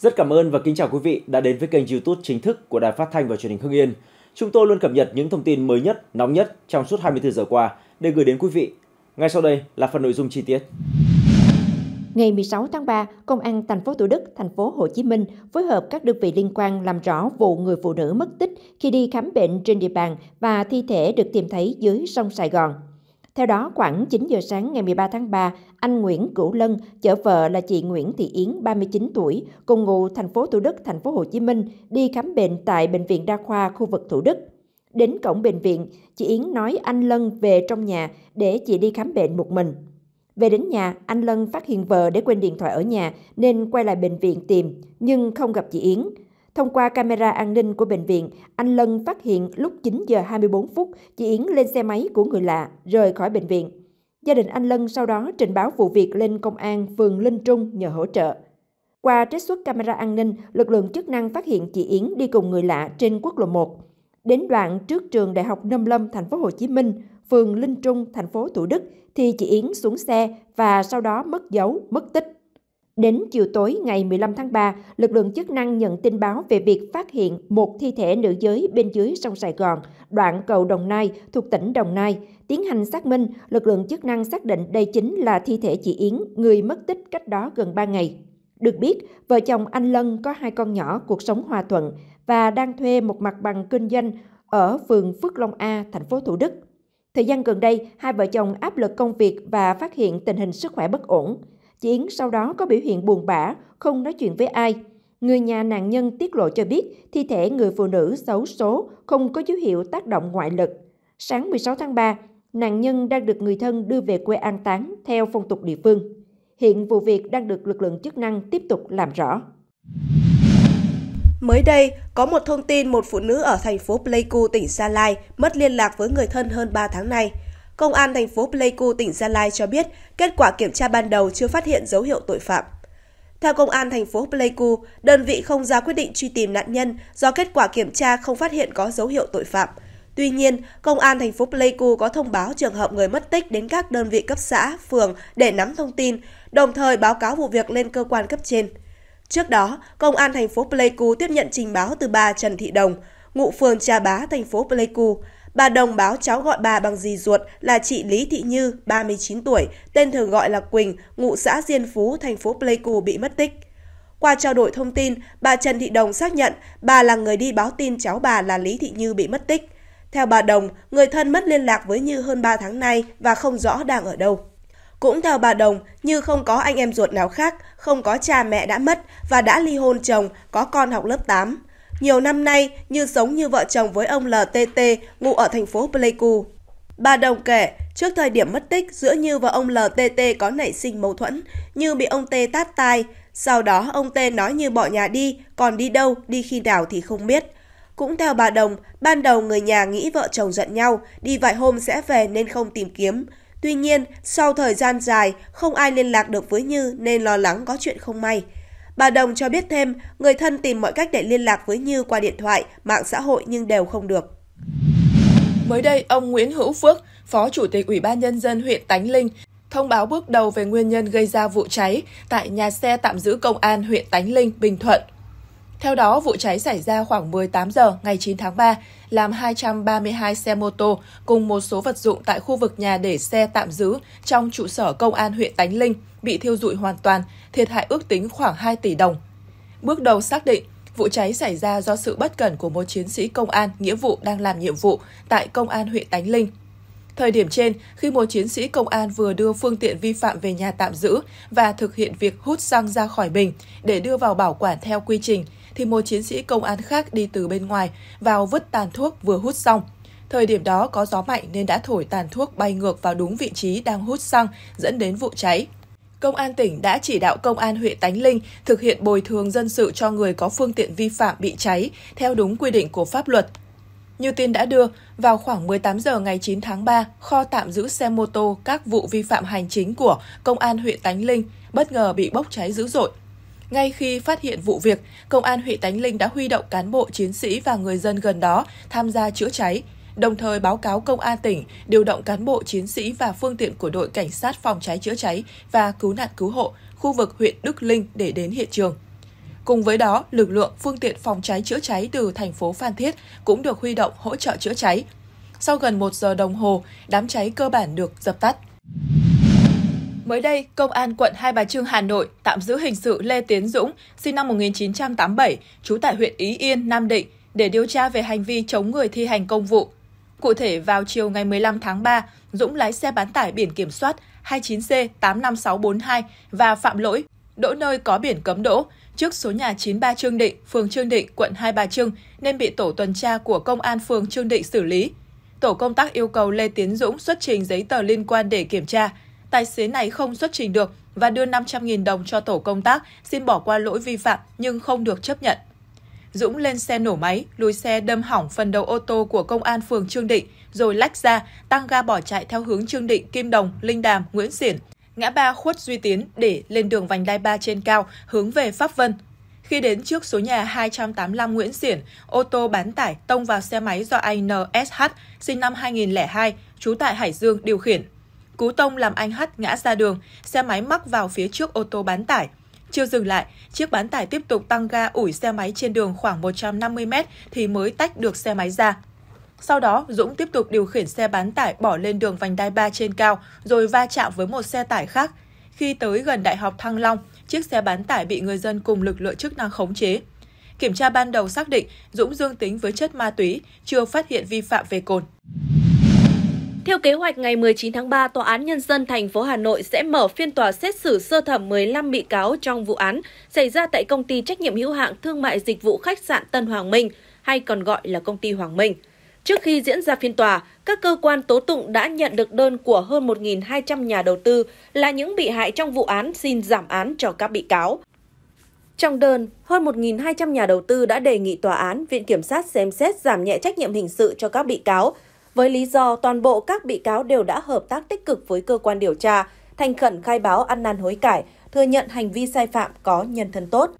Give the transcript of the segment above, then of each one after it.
Rất cảm ơn và kính chào quý vị đã đến với kênh YouTube chính thức của Đài Phát thanh và Truyền hình Hưng Yên. Chúng tôi luôn cập nhật những thông tin mới nhất, nóng nhất trong suốt 24 giờ qua để gửi đến quý vị. Ngay sau đây là phần nội dung chi tiết. Ngày 16 tháng 3, Công an thành phố Thủ Đức, thành phố Hồ Chí Minh phối hợp các đơn vị liên quan làm rõ vụ người phụ nữ mất tích khi đi khám bệnh trên địa bàn và thi thể được tìm thấy dưới sông Sài Gòn. Theo đó, khoảng 9 giờ sáng ngày 13 tháng 3, anh Nguyễn Cửu Lân chở vợ là chị Nguyễn Thị Yến, 39 tuổi, cùng ngụ thành phố Thủ Đức, thành phố Hồ Chí Minh, đi khám bệnh tại bệnh viện đa khoa khu vực Thủ Đức. Đến cổng bệnh viện, chị Yến nói anh Lân về trong nhà để chị đi khám bệnh một mình. Về đến nhà, anh Lân phát hiện vợ để quên điện thoại ở nhà nên quay lại bệnh viện tìm, nhưng không gặp chị Yến. Thông qua camera an ninh của bệnh viện, anh Lân phát hiện lúc 9 giờ 24 phút, chị Yến lên xe máy của người lạ, rời khỏi bệnh viện. Gia đình anh Lân sau đó trình báo vụ việc lên công an phường Linh Trung nhờ hỗ trợ. Qua trích xuất camera an ninh, lực lượng chức năng phát hiện chị Yến đi cùng người lạ trên quốc lộ 1. Đến đoạn trước trường Đại học Nông Lâm, thành phố Hồ Chí Minh, phường Linh Trung, thành phố Thủ Đức thì chị Yến xuống xe và sau đó mất dấu, mất tích. Đến chiều tối ngày 15 tháng 3, lực lượng chức năng nhận tin báo về việc phát hiện một thi thể nữ giới bên dưới sông Sài Gòn, đoạn cầu Đồng Nai thuộc tỉnh Đồng Nai. Tiến hành xác minh, lực lượng chức năng xác định đây chính là thi thể chị Yến, người mất tích cách đó gần 3 ngày. Được biết, vợ chồng anh Lân có hai con nhỏ cuộc sống hòa thuận và đang thuê một mặt bằng kinh doanh ở phường Phước Long A, thành phố Thủ Đức. Thời gian gần đây, hai vợ chồng áp lực công việc và phát hiện tình hình sức khỏe bất ổn. Chiến sau đó có biểu hiện buồn bã, không nói chuyện với ai. Người nhà nạn nhân tiết lộ cho biết thi thể người phụ nữ xấu số không có dấu hiệu tác động ngoại lực. Sáng 16 tháng 3, nạn nhân đang được người thân đưa về quê an táng theo phong tục địa phương. Hiện vụ việc đang được lực lượng chức năng tiếp tục làm rõ. Mới đây, có một thông tin một phụ nữ ở thành phố Pleiku, tỉnh Sa Lai mất liên lạc với người thân hơn 3 tháng nay. Công an thành phố Pleiku, tỉnh Gia Lai cho biết kết quả kiểm tra ban đầu chưa phát hiện dấu hiệu tội phạm. Theo Công an thành phố Pleiku, đơn vị không ra quyết định truy tìm nạn nhân do kết quả kiểm tra không phát hiện có dấu hiệu tội phạm. Tuy nhiên, Công an thành phố Pleiku có thông báo trường hợp người mất tích đến các đơn vị cấp xã, phường để nắm thông tin, đồng thời báo cáo vụ việc lên cơ quan cấp trên. Trước đó, Công an thành phố Pleiku tiếp nhận trình báo từ bà Trần Thị Đồng, ngụ phường Trà Bá, thành phố Pleiku. Bà Đồng báo cháu gọi bà bằng dì ruột là chị Lý Thị Như, 39 tuổi, tên thường gọi là Quỳnh, ngụ xã Diên Phú, thành phố Pleiku bị mất tích. Qua trao đổi thông tin, bà Trần Thị Đồng xác nhận bà là người đi báo tin cháu bà là Lý Thị Như bị mất tích. Theo bà Đồng, người thân mất liên lạc với Như hơn 3 tháng nay và không rõ đang ở đâu. Cũng theo bà Đồng, Như không có anh em ruột nào khác, không có cha mẹ đã mất và đã ly hôn chồng, có con học lớp 8 nhiều năm nay như sống như vợ chồng với ông LTT ngụ ở thành phố Pleiku. Bà Đồng kể, trước thời điểm mất tích, giữa Như và ông LTT có nảy sinh mâu thuẫn, Như bị ông T tát tai. Sau đó, ông T nói Như bỏ nhà đi, còn đi đâu, đi khi nào thì không biết. Cũng theo bà Đồng, ban đầu người nhà nghĩ vợ chồng giận nhau, đi vài hôm sẽ về nên không tìm kiếm. Tuy nhiên, sau thời gian dài, không ai liên lạc được với Như nên lo lắng có chuyện không may. Bà Đồng cho biết thêm, người thân tìm mọi cách để liên lạc với Như qua điện thoại, mạng xã hội nhưng đều không được. Mới đây, ông Nguyễn Hữu Phước, Phó Chủ tịch Ủy ban Nhân dân huyện Tánh Linh, thông báo bước đầu về nguyên nhân gây ra vụ cháy tại nhà xe tạm giữ công an huyện Tánh Linh, Bình Thuận theo đó, vụ cháy xảy ra khoảng 18 giờ ngày 9 tháng 3, làm 232 xe mô tô cùng một số vật dụng tại khu vực nhà để xe tạm giữ trong trụ sở công an huyện Tánh Linh bị thiêu dụi hoàn toàn, thiệt hại ước tính khoảng 2 tỷ đồng. Bước đầu xác định, vụ cháy xảy ra do sự bất cẩn của một chiến sĩ công an nghĩa vụ đang làm nhiệm vụ tại công an huyện Tánh Linh. Thời điểm trên, khi một chiến sĩ công an vừa đưa phương tiện vi phạm về nhà tạm giữ và thực hiện việc hút xăng ra khỏi bình để đưa vào bảo quản theo quy trình – thì một chiến sĩ công an khác đi từ bên ngoài vào vứt tàn thuốc vừa hút xong. Thời điểm đó có gió mạnh nên đã thổi tàn thuốc bay ngược vào đúng vị trí đang hút xăng dẫn đến vụ cháy. Công an tỉnh đã chỉ đạo Công an huyện Tánh Linh thực hiện bồi thường dân sự cho người có phương tiện vi phạm bị cháy theo đúng quy định của pháp luật. Như tin đã đưa, vào khoảng 18 giờ ngày 9 tháng 3, kho tạm giữ xe mô tô các vụ vi phạm hành chính của Công an huyện Tánh Linh bất ngờ bị bốc cháy dữ dội. Ngay khi phát hiện vụ việc, Công an huyện Tánh Linh đã huy động cán bộ, chiến sĩ và người dân gần đó tham gia chữa cháy, đồng thời báo cáo Công an tỉnh điều động cán bộ, chiến sĩ và phương tiện của đội Cảnh sát phòng cháy chữa cháy và cứu nạn cứu hộ khu vực huyện Đức Linh để đến hiện trường. Cùng với đó, lực lượng phương tiện phòng cháy chữa cháy từ thành phố Phan Thiết cũng được huy động hỗ trợ chữa cháy. Sau gần 1 giờ đồng hồ, đám cháy cơ bản được dập tắt. Mới đây, Công an quận Hai Bà Trưng, Hà Nội tạm giữ hình sự Lê Tiến Dũng, sinh năm 1987, trú tại huyện Ý Yên, Nam Định, để điều tra về hành vi chống người thi hành công vụ. Cụ thể, vào chiều ngày 15 tháng 3, Dũng lái xe bán tải biển kiểm soát 29C85642 và phạm lỗi đỗ nơi có biển cấm đỗ trước số nhà 93 Trương Định, phường Trương Định, quận Hai Bà Trưng nên bị tổ tuần tra của công an phường Trương Định xử lý. Tổ công tác yêu cầu Lê Tiến Dũng xuất trình giấy tờ liên quan để kiểm tra tài xế này không xuất trình được và đưa 500.000 đồng cho tổ công tác, xin bỏ qua lỗi vi phạm nhưng không được chấp nhận. Dũng lên xe nổ máy, lùi xe đâm hỏng phần đầu ô tô của công an phường Trương Định, rồi lách ra, tăng ga bỏ chạy theo hướng Trương Định, Kim Đồng, Linh Đàm, Nguyễn Xiển, ngã ba Khuất Duy Tiến để lên đường vành đai 3 trên cao, hướng về Pháp Vân. Khi đến trước số nhà 285 Nguyễn Xiển, ô tô bán tải tông vào xe máy do anh NSH, sinh năm 2002, trú tại Hải Dương điều khiển cú tông làm anh Hắt ngã ra đường, xe máy mắc vào phía trước ô tô bán tải. Chưa dừng lại, chiếc bán tải tiếp tục tăng ga ủi xe máy trên đường khoảng 150 mét thì mới tách được xe máy ra. Sau đó, Dũng tiếp tục điều khiển xe bán tải bỏ lên đường vành đai 3 trên cao, rồi va chạm với một xe tải khác. Khi tới gần Đại học Thăng Long, chiếc xe bán tải bị người dân cùng lực lượng chức năng khống chế. Kiểm tra ban đầu xác định Dũng dương tính với chất ma túy, chưa phát hiện vi phạm về cồn. Theo kế hoạch ngày 19 tháng 3, Tòa án Nhân dân thành phố Hà Nội sẽ mở phiên tòa xét xử sơ thẩm 15 bị cáo trong vụ án xảy ra tại công ty trách nhiệm hữu hạn thương mại dịch vụ khách sạn Tân Hoàng Minh, hay còn gọi là công ty Hoàng Minh. Trước khi diễn ra phiên tòa, các cơ quan tố tụng đã nhận được đơn của hơn 1.200 nhà đầu tư là những bị hại trong vụ án xin giảm án cho các bị cáo. Trong đơn, hơn 1.200 nhà đầu tư đã đề nghị tòa án, Viện Kiểm sát xem xét giảm nhẹ trách nhiệm hình sự cho các bị cáo, với lý do toàn bộ các bị cáo đều đã hợp tác tích cực với cơ quan điều tra, thành khẩn khai báo ăn năn hối cải, thừa nhận hành vi sai phạm có nhân thân tốt.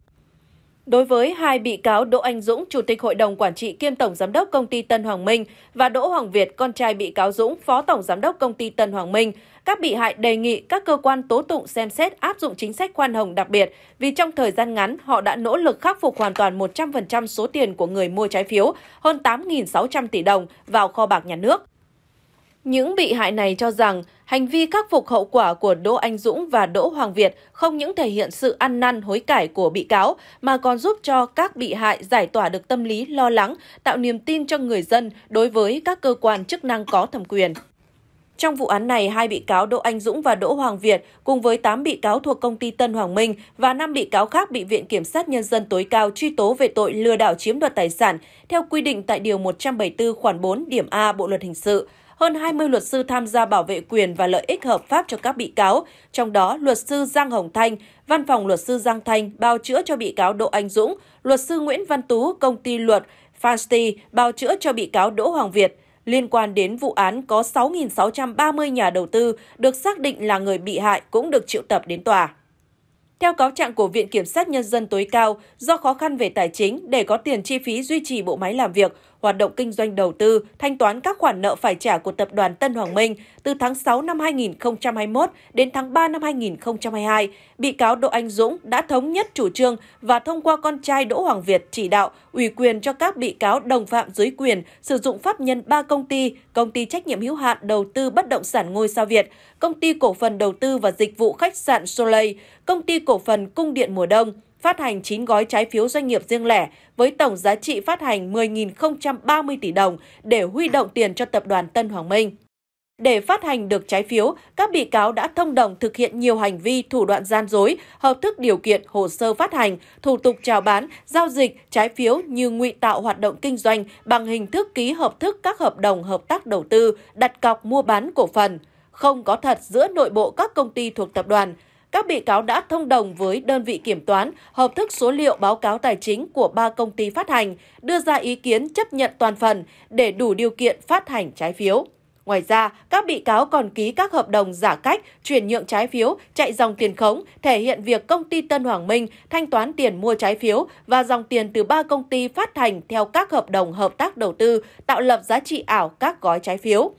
Đối với hai bị cáo Đỗ Anh Dũng, Chủ tịch Hội đồng Quản trị kiêm Tổng Giám đốc Công ty Tân Hoàng Minh và Đỗ Hoàng Việt, con trai bị cáo Dũng, Phó Tổng Giám đốc Công ty Tân Hoàng Minh, các bị hại đề nghị các cơ quan tố tụng xem xét áp dụng chính sách khoan hồng đặc biệt vì trong thời gian ngắn họ đã nỗ lực khắc phục hoàn toàn 100% số tiền của người mua trái phiếu hơn 8.600 tỷ đồng vào kho bạc nhà nước. Những bị hại này cho rằng hành vi khắc phục hậu quả của Đỗ Anh Dũng và Đỗ Hoàng Việt không những thể hiện sự ăn năn hối cải của bị cáo mà còn giúp cho các bị hại giải tỏa được tâm lý lo lắng, tạo niềm tin cho người dân đối với các cơ quan chức năng có thẩm quyền. Trong vụ án này, hai bị cáo Đỗ Anh Dũng và Đỗ Hoàng Việt cùng với 8 bị cáo thuộc công ty Tân Hoàng Minh và 5 bị cáo khác bị Viện Kiểm sát Nhân dân tối cao truy tố về tội lừa đảo chiếm đoạt tài sản theo quy định tại Điều 174 khoản 4 điểm A Bộ Luật Hình sự. Hơn 20 luật sư tham gia bảo vệ quyền và lợi ích hợp pháp cho các bị cáo, trong đó luật sư Giang Hồng Thanh, văn phòng luật sư Giang Thanh bào chữa cho bị cáo Đỗ Anh Dũng, luật sư Nguyễn Văn Tú, công ty luật Fasti bào chữa cho bị cáo Đỗ Hoàng Việt. Liên quan đến vụ án có 6.630 nhà đầu tư được xác định là người bị hại cũng được triệu tập đến tòa. Theo cáo trạng của Viện Kiểm sát Nhân dân tối cao, do khó khăn về tài chính để có tiền chi phí duy trì bộ máy làm việc, hoạt động kinh doanh đầu tư, thanh toán các khoản nợ phải trả của tập đoàn Tân Hoàng Minh từ tháng 6 năm 2021 đến tháng 3 năm 2022, bị cáo Đỗ Anh Dũng đã thống nhất chủ trương và thông qua con trai Đỗ Hoàng Việt chỉ đạo ủy quyền cho các bị cáo đồng phạm dưới quyền sử dụng pháp nhân ba công ty công ty trách nhiệm hữu hạn đầu tư bất động sản ngôi sao Việt, công ty cổ phần đầu tư và dịch vụ khách sạn Soleil, công ty cổ phần cung điện mùa đông, phát hành 9 gói trái phiếu doanh nghiệp riêng lẻ với tổng giá trị phát hành 10.030 tỷ đồng để huy động tiền cho tập đoàn Tân Hoàng Minh. Để phát hành được trái phiếu, các bị cáo đã thông đồng thực hiện nhiều hành vi thủ đoạn gian dối, hợp thức điều kiện hồ sơ phát hành, thủ tục chào bán, giao dịch trái phiếu như ngụy tạo hoạt động kinh doanh bằng hình thức ký hợp thức các hợp đồng hợp tác đầu tư, đặt cọc mua bán cổ phần không có thật giữa nội bộ các công ty thuộc tập đoàn các bị cáo đã thông đồng với đơn vị kiểm toán, hợp thức số liệu báo cáo tài chính của ba công ty phát hành, đưa ra ý kiến chấp nhận toàn phần để đủ điều kiện phát hành trái phiếu. Ngoài ra, các bị cáo còn ký các hợp đồng giả cách, chuyển nhượng trái phiếu, chạy dòng tiền khống, thể hiện việc công ty Tân Hoàng Minh thanh toán tiền mua trái phiếu và dòng tiền từ ba công ty phát hành theo các hợp đồng hợp tác đầu tư, tạo lập giá trị ảo các gói trái phiếu.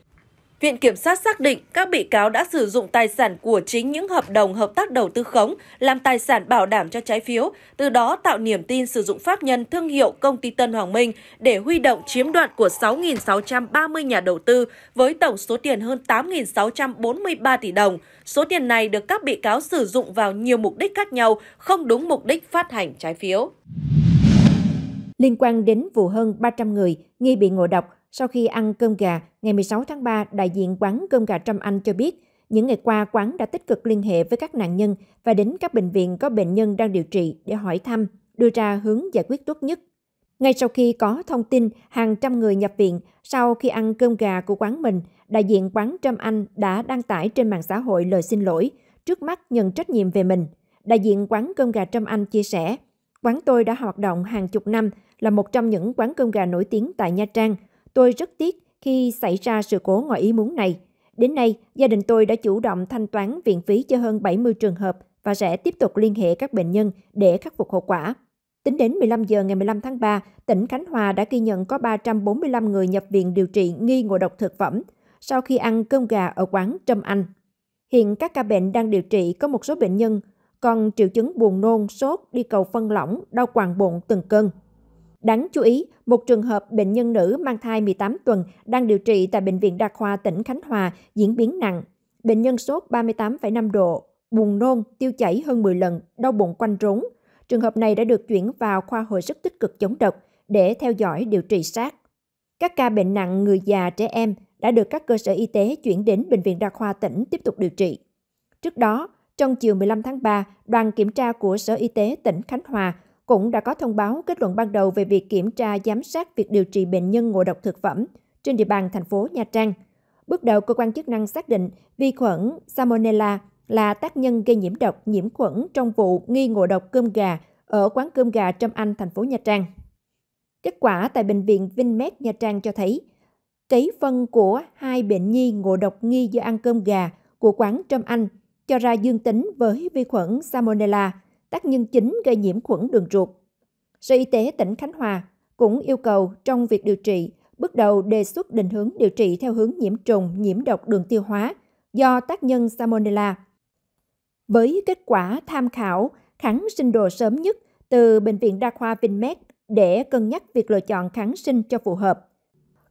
Viện Kiểm sát xác định các bị cáo đã sử dụng tài sản của chính những hợp đồng hợp tác đầu tư khống làm tài sản bảo đảm cho trái phiếu, từ đó tạo niềm tin sử dụng pháp nhân thương hiệu công ty Tân Hoàng Minh để huy động chiếm đoạt của 6.630 nhà đầu tư với tổng số tiền hơn 8.643 tỷ đồng. Số tiền này được các bị cáo sử dụng vào nhiều mục đích khác nhau, không đúng mục đích phát hành trái phiếu. Liên quan đến vụ hơn 300 người nghi bị ngộ độc sau khi ăn cơm gà, ngày 16 tháng 3, đại diện quán cơm gà Trâm Anh cho biết, những ngày qua quán đã tích cực liên hệ với các nạn nhân và đến các bệnh viện có bệnh nhân đang điều trị để hỏi thăm, đưa ra hướng giải quyết tốt nhất. Ngay sau khi có thông tin hàng trăm người nhập viện sau khi ăn cơm gà của quán mình, đại diện quán Trâm Anh đã đăng tải trên mạng xã hội lời xin lỗi, trước mắt nhận trách nhiệm về mình. Đại diện quán cơm gà Trâm Anh chia sẻ, quán tôi đã hoạt động hàng chục năm, là một trong những quán cơm gà nổi tiếng tại Nha Trang – Tôi rất tiếc khi xảy ra sự cố ngoài ý muốn này. Đến nay, gia đình tôi đã chủ động thanh toán viện phí cho hơn 70 trường hợp và sẽ tiếp tục liên hệ các bệnh nhân để khắc phục hậu quả. Tính đến 15 giờ ngày 15 tháng 3, tỉnh Khánh Hòa đã ghi nhận có 345 người nhập viện điều trị nghi ngộ độc thực phẩm sau khi ăn cơm gà ở quán Trâm Anh. Hiện các ca bệnh đang điều trị có một số bệnh nhân còn triệu chứng buồn nôn, sốt, đi cầu phân lỏng, đau quàng bụng từng cơn. Đáng chú ý, một trường hợp bệnh nhân nữ mang thai 18 tuần đang điều trị tại Bệnh viện Đa khoa tỉnh Khánh Hòa diễn biến nặng. Bệnh nhân sốt 38,5 độ, buồn nôn, tiêu chảy hơn 10 lần, đau bụng quanh rốn. Trường hợp này đã được chuyển vào khoa hồi sức tích cực chống độc để theo dõi điều trị sát. Các ca bệnh nặng người già, trẻ em đã được các cơ sở y tế chuyển đến Bệnh viện Đa khoa tỉnh tiếp tục điều trị. Trước đó, trong chiều 15 tháng 3, đoàn kiểm tra của Sở Y tế tỉnh Khánh Hòa cũng đã có thông báo kết luận ban đầu về việc kiểm tra giám sát việc điều trị bệnh nhân ngộ độc thực phẩm trên địa bàn thành phố Nha Trang. Bước đầu, cơ quan chức năng xác định vi khuẩn Salmonella là tác nhân gây nhiễm độc nhiễm khuẩn trong vụ nghi ngộ độc cơm gà ở quán cơm gà Trâm Anh, thành phố Nha Trang. Kết quả tại Bệnh viện Vinmec Nha Trang cho thấy, cấy phân của hai bệnh nhi ngộ độc nghi do ăn cơm gà của quán Trâm Anh cho ra dương tính với vi khuẩn Salmonella – tác nhân chính gây nhiễm khuẩn đường ruột. Sở Y tế tỉnh Khánh Hòa cũng yêu cầu trong việc điều trị, bước đầu đề xuất định hướng điều trị theo hướng nhiễm trùng, nhiễm độc đường tiêu hóa do tác nhân Salmonella. Với kết quả tham khảo kháng sinh đồ sớm nhất từ Bệnh viện Đa khoa Vinmec để cân nhắc việc lựa chọn kháng sinh cho phù hợp.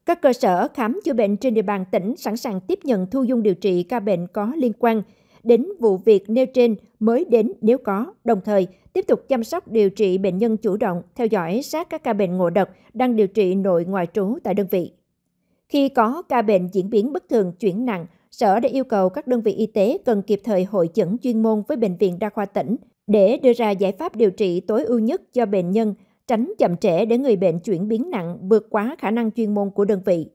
Các cơ sở khám chữa bệnh trên địa bàn tỉnh sẵn sàng tiếp nhận thu dung điều trị ca bệnh có liên quan đến vụ việc nêu trên mới đến nếu có, đồng thời tiếp tục chăm sóc điều trị bệnh nhân chủ động, theo dõi sát các ca bệnh ngộ độc đang điều trị nội ngoại trú tại đơn vị. Khi có ca bệnh diễn biến bất thường chuyển nặng, Sở đã yêu cầu các đơn vị y tế cần kịp thời hội chẩn chuyên môn với Bệnh viện Đa khoa tỉnh để đưa ra giải pháp điều trị tối ưu nhất cho bệnh nhân, tránh chậm trễ để người bệnh chuyển biến nặng vượt quá khả năng chuyên môn của đơn vị.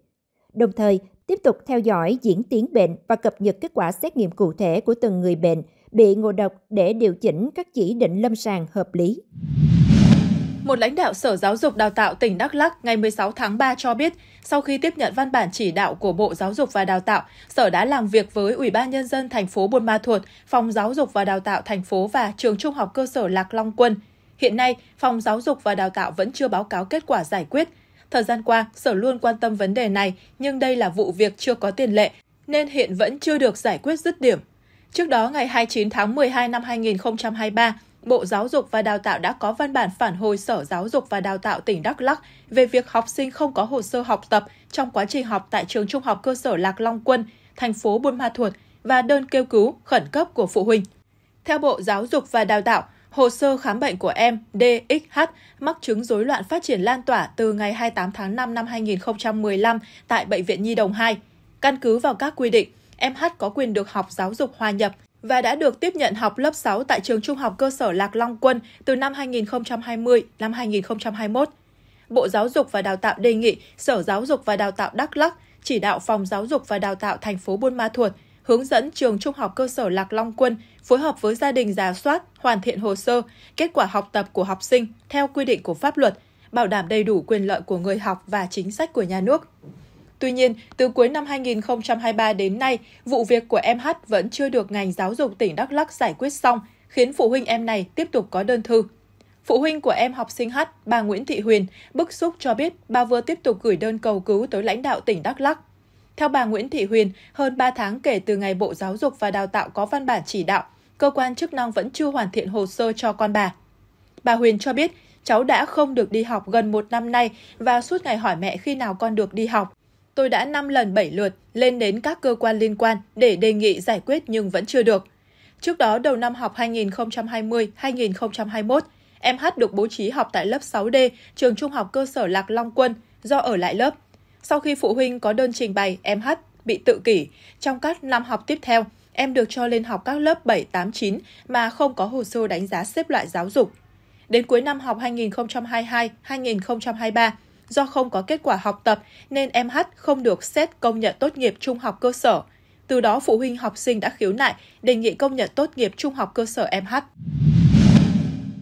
Đồng thời, tiếp tục theo dõi diễn tiến bệnh và cập nhật kết quả xét nghiệm cụ thể của từng người bệnh bị ngộ độc để điều chỉnh các chỉ định lâm sàng hợp lý. Một lãnh đạo Sở Giáo dục Đào tạo tỉnh Đắk lắc ngày 16 tháng 3 cho biết, sau khi tiếp nhận văn bản chỉ đạo của Bộ Giáo dục và Đào tạo, Sở đã làm việc với Ủy ban nhân dân thành phố Buôn Ma Thuột, Phòng Giáo dục và Đào tạo thành phố và Trường Trung học cơ sở Lạc Long Quân. Hiện nay, Phòng Giáo dục và Đào tạo vẫn chưa báo cáo kết quả giải quyết, Thời gian qua, Sở luôn quan tâm vấn đề này, nhưng đây là vụ việc chưa có tiền lệ, nên hiện vẫn chưa được giải quyết dứt điểm. Trước đó, ngày 29 tháng 12 năm 2023, Bộ Giáo dục và Đào tạo đã có văn bản phản hồi Sở Giáo dục và Đào tạo tỉnh Đắk lắc về việc học sinh không có hồ sơ học tập trong quá trình học tại trường Trung học cơ sở Lạc Long Quân, thành phố Buôn Ma Thuột và đơn kêu cứu khẩn cấp của phụ huynh. Theo Bộ Giáo dục và Đào tạo, Hồ sơ khám bệnh của em DXH mắc chứng rối loạn phát triển lan tỏa từ ngày 28 tháng 5 năm 2015 tại Bệnh viện Nhi Đồng 2. Căn cứ vào các quy định, em H có quyền được học giáo dục hòa nhập và đã được tiếp nhận học lớp 6 tại trường trung học cơ sở Lạc Long Quân từ năm 2020 năm 2021. Bộ Giáo dục và Đào tạo đề nghị Sở Giáo dục và Đào tạo Đắk Lắk chỉ đạo Phòng Giáo dục và Đào tạo thành phố Buôn Ma Thuột hướng dẫn trường Trung học cơ sở Lạc Long Quân phối hợp với gia đình giả soát, hoàn thiện hồ sơ, kết quả học tập của học sinh theo quy định của pháp luật, bảo đảm đầy đủ quyền lợi của người học và chính sách của nhà nước. Tuy nhiên, từ cuối năm 2023 đến nay, vụ việc của em H vẫn chưa được ngành giáo dục tỉnh Đắk lắc giải quyết xong, khiến phụ huynh em này tiếp tục có đơn thư. Phụ huynh của em học sinh H, bà Nguyễn Thị Huyền, bức xúc cho biết bà vừa tiếp tục gửi đơn cầu cứu tới lãnh đạo tỉnh Đắk lắc theo bà Nguyễn Thị Huyền, hơn 3 tháng kể từ ngày Bộ Giáo dục và Đào tạo có văn bản chỉ đạo, cơ quan chức năng vẫn chưa hoàn thiện hồ sơ cho con bà. Bà Huyền cho biết, cháu đã không được đi học gần một năm nay và suốt ngày hỏi mẹ khi nào con được đi học. Tôi đã 5 lần 7 lượt lên đến các cơ quan liên quan để đề nghị giải quyết nhưng vẫn chưa được. Trước đó đầu năm học 2020-2021, em H được bố trí học tại lớp 6D, trường trung học cơ sở Lạc Long Quân, do ở lại lớp. Sau khi phụ huynh có đơn trình bày em H bị tự kỷ, trong các năm học tiếp theo, em được cho lên học các lớp 7, 8, 9 mà không có hồ sơ đánh giá xếp loại giáo dục. Đến cuối năm học 2022-2023, do không có kết quả học tập nên em H không được xét công nhận tốt nghiệp trung học cơ sở. Từ đó phụ huynh học sinh đã khiếu nại đề nghị công nhận tốt nghiệp trung học cơ sở em H.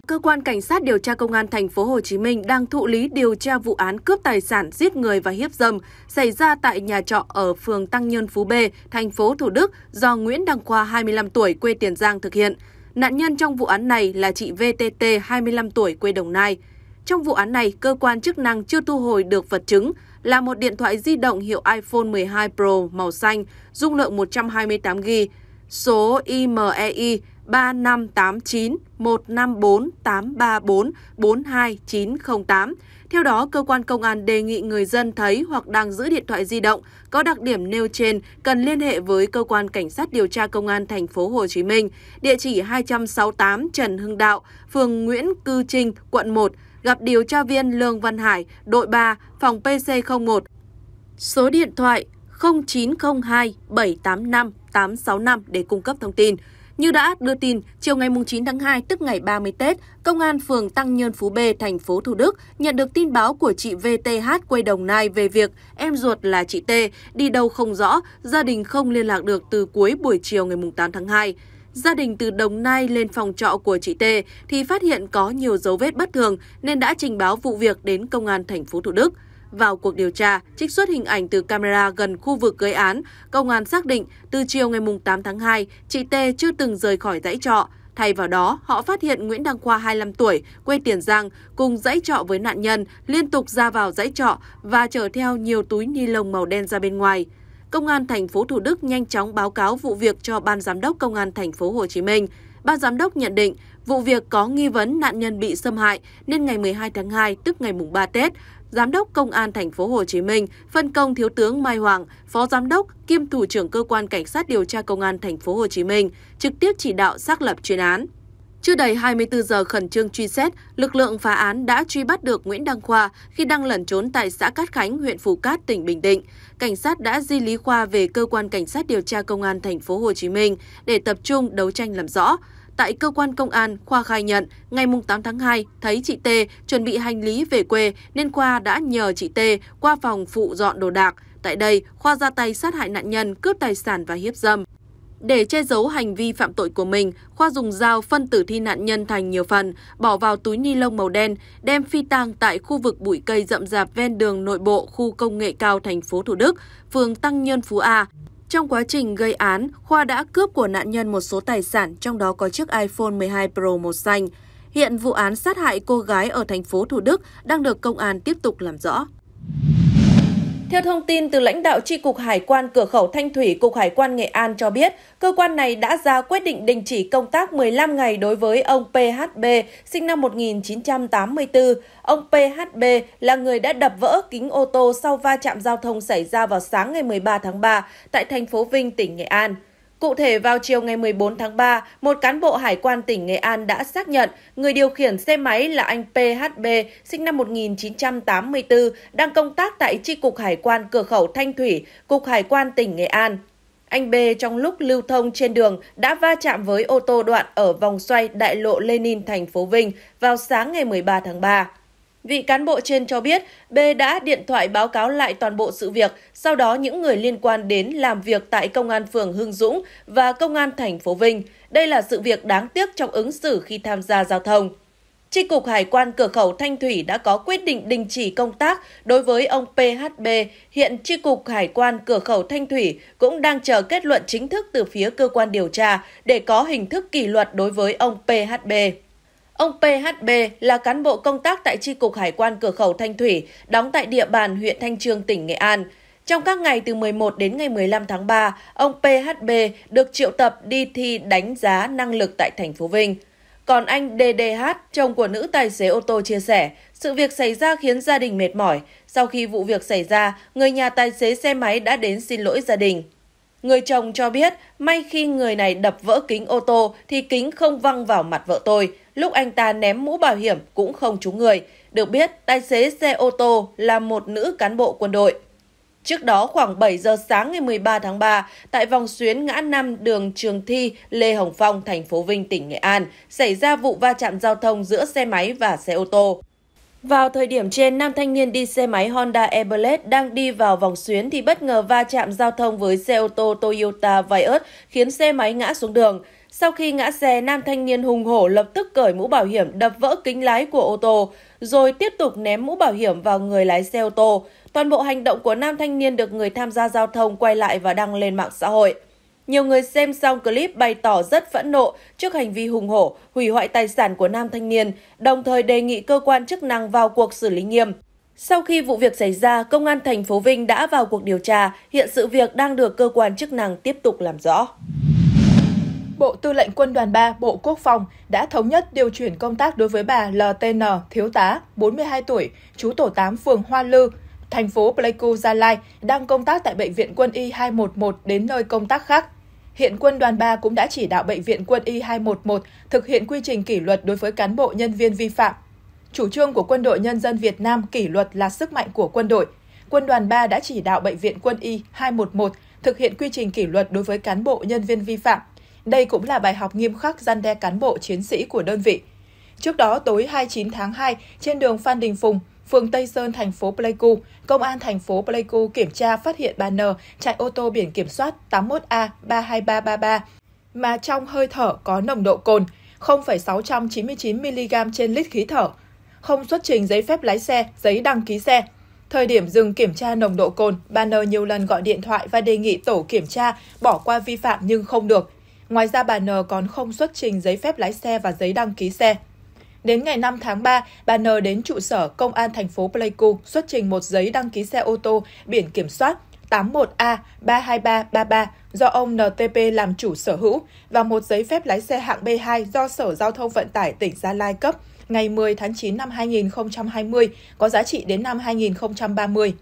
Cơ quan cảnh sát điều tra công an thành phố Hồ Chí Minh đang thụ lý điều tra vụ án cướp tài sản, giết người và hiếp dâm xảy ra tại nhà trọ ở phường Tăng Nhân Phú B, thành phố Thủ Đức do Nguyễn Đăng Khoa 25 tuổi quê Tiền Giang thực hiện. Nạn nhân trong vụ án này là chị VTT 25 tuổi quê Đồng Nai. Trong vụ án này, cơ quan chức năng chưa thu hồi được vật chứng là một điện thoại di động hiệu iPhone 12 Pro màu xanh, dung lượng 128GB, số IMEI 3589 154834 42908. Theo đó, cơ quan công an đề nghị người dân thấy hoặc đang giữ điện thoại di động có đặc điểm nêu trên cần liên hệ với cơ quan cảnh sát điều tra công an thành phố Hồ Chí Minh, địa chỉ 268 Trần Hưng Đạo, phường Nguyễn Cư Trinh, quận 1, gặp điều tra viên Lương Văn Hải, đội 3, phòng PC01. Số điện thoại 0902 785 865 để cung cấp thông tin. Như đã đưa tin, chiều ngày 9 tháng 2, tức ngày 30 Tết, Công an phường Tăng Nhơn Phú B, thành phố Thủ Đức nhận được tin báo của chị VTH quê Đồng Nai về việc em ruột là chị T đi đâu không rõ, gia đình không liên lạc được từ cuối buổi chiều ngày 8 tháng 2 gia đình từ Đồng Nai lên phòng trọ của chị T thì phát hiện có nhiều dấu vết bất thường nên đã trình báo vụ việc đến công an thành phố Thủ Đức vào cuộc điều tra, trích xuất hình ảnh từ camera gần khu vực gây án, công an xác định từ chiều ngày 8 tháng 2, chị T chưa từng rời khỏi dãy trọ. Thay vào đó, họ phát hiện Nguyễn Đăng Khoa 25 tuổi, quê Tiền Giang, cùng dãy trọ với nạn nhân, liên tục ra vào dãy trọ và chở theo nhiều túi ni lông màu đen ra bên ngoài. Công an thành phố Thủ Đức nhanh chóng báo cáo vụ việc cho ban giám đốc công an thành phố Hồ Chí Minh. Ban giám đốc nhận định vụ việc có nghi vấn nạn nhân bị xâm hại nên ngày 12 tháng 2, tức ngày mùng 3 Tết, Giám đốc Công an thành phố Hồ Chí Minh phân công Thiếu tướng Mai Hoàng, Phó Giám đốc kiêm thủ trưởng cơ quan cảnh sát điều tra Công an thành phố Hồ Chí Minh trực tiếp chỉ đạo xác lập chuyên án. Chưa đầy 24 giờ khẩn trương truy xét, lực lượng phá án đã truy bắt được Nguyễn Đăng Khoa khi đang lẩn trốn tại xã Cát Khánh, huyện Phú Cát, tỉnh Bình Định. Cảnh sát đã di lý Khoa về cơ quan cảnh sát điều tra công an thành phố Hồ Chí Minh để tập trung đấu tranh làm rõ. Tại cơ quan công an, Khoa khai nhận ngày 8 tháng 2 thấy chị T chuẩn bị hành lý về quê nên Khoa đã nhờ chị T qua phòng phụ dọn đồ đạc. Tại đây, Khoa ra tay sát hại nạn nhân, cướp tài sản và hiếp dâm. Để che giấu hành vi phạm tội của mình, Khoa dùng dao phân tử thi nạn nhân thành nhiều phần, bỏ vào túi ni lông màu đen, đem phi tang tại khu vực bụi cây rậm rạp ven đường nội bộ khu công nghệ cao thành phố Thủ Đức, phường Tăng Nhân Phú A. Trong quá trình gây án, Khoa đã cướp của nạn nhân một số tài sản, trong đó có chiếc iPhone 12 Pro màu xanh. Hiện vụ án sát hại cô gái ở thành phố Thủ Đức đang được công an tiếp tục làm rõ. Theo thông tin từ lãnh đạo Tri Cục Hải quan Cửa khẩu Thanh Thủy, Cục Hải quan Nghệ An cho biết, cơ quan này đã ra quyết định đình chỉ công tác 15 ngày đối với ông PHB, sinh năm 1984. Ông PHB là người đã đập vỡ kính ô tô sau va chạm giao thông xảy ra vào sáng ngày 13 tháng 3 tại thành phố Vinh, tỉnh Nghệ An. Cụ thể, vào chiều ngày 14 tháng 3, một cán bộ hải quan tỉnh Nghệ An đã xác nhận người điều khiển xe máy là anh PHB, sinh năm 1984, đang công tác tại Tri Cục Hải quan Cửa khẩu Thanh Thủy, Cục Hải quan tỉnh Nghệ An. Anh B trong lúc lưu thông trên đường đã va chạm với ô tô đoạn ở vòng xoay đại lộ Lenin thành phố Vinh vào sáng ngày 13 tháng 3. Vị cán bộ trên cho biết B đã điện thoại báo cáo lại toàn bộ sự việc, sau đó những người liên quan đến làm việc tại Công an phường Hưng Dũng và Công an thành phố Vinh. Đây là sự việc đáng tiếc trong ứng xử khi tham gia giao thông. Tri Cục Hải quan Cửa khẩu Thanh Thủy đã có quyết định đình chỉ công tác đối với ông PHB. Hiện Tri Cục Hải quan Cửa khẩu Thanh Thủy cũng đang chờ kết luận chính thức từ phía cơ quan điều tra để có hình thức kỷ luật đối với ông PHB. Ông PHB là cán bộ công tác tại Tri Cục Hải quan Cửa khẩu Thanh Thủy, đóng tại địa bàn huyện Thanh Trương, tỉnh Nghệ An. Trong các ngày từ 11 đến ngày 15 tháng 3, ông PHB được triệu tập đi thi đánh giá năng lực tại thành phố Vinh. Còn anh DDH, chồng của nữ tài xế ô tô chia sẻ, sự việc xảy ra khiến gia đình mệt mỏi. Sau khi vụ việc xảy ra, người nhà tài xế xe máy đã đến xin lỗi gia đình. Người chồng cho biết, may khi người này đập vỡ kính ô tô thì kính không văng vào mặt vợ tôi lúc anh ta ném mũ bảo hiểm cũng không trúng người. Được biết, tài xế xe ô tô là một nữ cán bộ quân đội. Trước đó khoảng 7 giờ sáng ngày 13 tháng 3, tại vòng xuyến ngã năm đường Trường Thi, Lê Hồng Phong, thành phố Vinh, tỉnh Nghệ An, xảy ra vụ va chạm giao thông giữa xe máy và xe ô tô. Vào thời điểm trên, nam thanh niên đi xe máy Honda Everlet đang đi vào vòng xuyến thì bất ngờ va chạm giao thông với xe ô tô Toyota Vios khiến xe máy ngã xuống đường. Sau khi ngã xe, nam thanh niên hùng hổ lập tức cởi mũ bảo hiểm đập vỡ kính lái của ô tô, rồi tiếp tục ném mũ bảo hiểm vào người lái xe ô tô. Toàn bộ hành động của nam thanh niên được người tham gia giao thông quay lại và đăng lên mạng xã hội. Nhiều người xem xong clip bày tỏ rất phẫn nộ trước hành vi hùng hổ, hủy hoại tài sản của nam thanh niên, đồng thời đề nghị cơ quan chức năng vào cuộc xử lý nghiêm. Sau khi vụ việc xảy ra, Công an thành phố Vinh đã vào cuộc điều tra, hiện sự việc đang được cơ quan chức năng tiếp tục làm rõ. Bộ Tư lệnh Quân đoàn 3 Bộ Quốc phòng đã thống nhất điều chuyển công tác đối với bà LTN, thiếu tá, 42 tuổi, trú tổ 8 phường Hoa Lư, thành phố Pleiku, Gia Lai, đang công tác tại Bệnh viện quân Y211 đến nơi công tác khác. Hiện quân đoàn 3 cũng đã chỉ đạo Bệnh viện quân Y211 thực hiện quy trình kỷ luật đối với cán bộ nhân viên vi phạm. Chủ trương của quân đội nhân dân Việt Nam kỷ luật là sức mạnh của quân đội. Quân đoàn 3 đã chỉ đạo Bệnh viện quân Y211 thực hiện quy trình kỷ luật đối với cán bộ nhân viên vi phạm đây cũng là bài học nghiêm khắc gian đe cán bộ chiến sĩ của đơn vị. Trước đó, tối 29 tháng 2, trên đường Phan Đình Phùng, phường Tây Sơn, thành phố Pleiku, công an thành phố Pleiku kiểm tra phát hiện bà N, chạy ô tô biển kiểm soát 81A32333 mà trong hơi thở có nồng độ cồn 0,699mg trên lít khí thở, không xuất trình giấy phép lái xe, giấy đăng ký xe. Thời điểm dừng kiểm tra nồng độ cồn, bà N nhiều lần gọi điện thoại và đề nghị tổ kiểm tra bỏ qua vi phạm nhưng không được, Ngoài ra bà N còn không xuất trình giấy phép lái xe và giấy đăng ký xe. Đến ngày 5 tháng 3, bà N đến trụ sở Công an thành phố Pleiku xuất trình một giấy đăng ký xe ô tô biển kiểm soát 81A32333 do ông NTP làm chủ sở hữu và một giấy phép lái xe hạng B2 do Sở Giao thông Vận tải tỉnh Gia Lai cấp ngày 10 tháng 9 năm 2020 có giá trị đến năm 2030.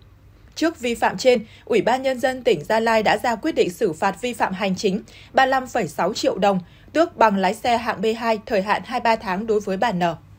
Trước vi phạm trên, Ủy ban Nhân dân tỉnh Gia Lai đã ra quyết định xử phạt vi phạm hành chính 35,6 triệu đồng, tước bằng lái xe hạng B2 thời hạn 23 tháng đối với bà N.